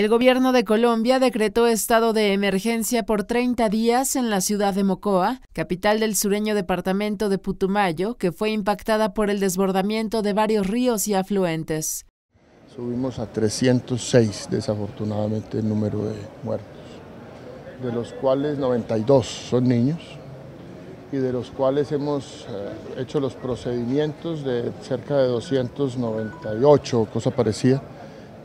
El gobierno de Colombia decretó estado de emergencia por 30 días en la ciudad de Mocoa, capital del sureño departamento de Putumayo, que fue impactada por el desbordamiento de varios ríos y afluentes. Subimos a 306, desafortunadamente, el número de muertos, de los cuales 92 son niños y de los cuales hemos eh, hecho los procedimientos de cerca de 298, cosa parecida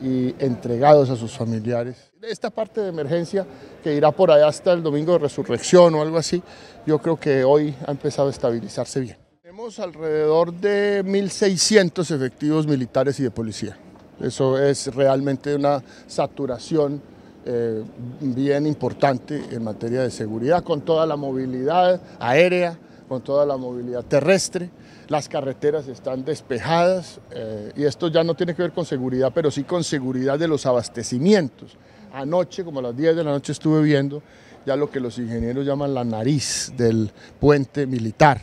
y entregados a sus familiares. Esta parte de emergencia que irá por allá hasta el domingo de resurrección o algo así, yo creo que hoy ha empezado a estabilizarse bien. Tenemos alrededor de 1.600 efectivos militares y de policía. Eso es realmente una saturación eh, bien importante en materia de seguridad, con toda la movilidad aérea, con toda la movilidad terrestre, las carreteras están despejadas eh, y esto ya no tiene que ver con seguridad, pero sí con seguridad de los abastecimientos. Anoche, como a las 10 de la noche estuve viendo ya lo que los ingenieros llaman la nariz del puente militar,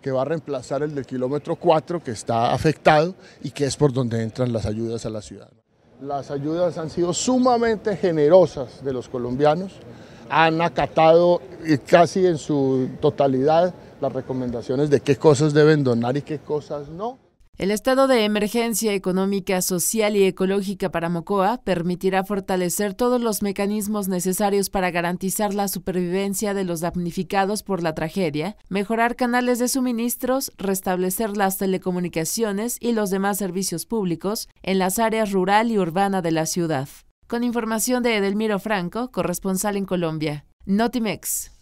que va a reemplazar el del kilómetro 4 que está afectado y que es por donde entran las ayudas a la ciudad. Las ayudas han sido sumamente generosas de los colombianos, han acatado eh, casi en su totalidad las recomendaciones de qué cosas deben donar y qué cosas no. El estado de emergencia económica, social y ecológica para Mocoa permitirá fortalecer todos los mecanismos necesarios para garantizar la supervivencia de los damnificados por la tragedia, mejorar canales de suministros, restablecer las telecomunicaciones y los demás servicios públicos en las áreas rural y urbana de la ciudad. Con información de Edelmiro Franco, corresponsal en Colombia. Notimex.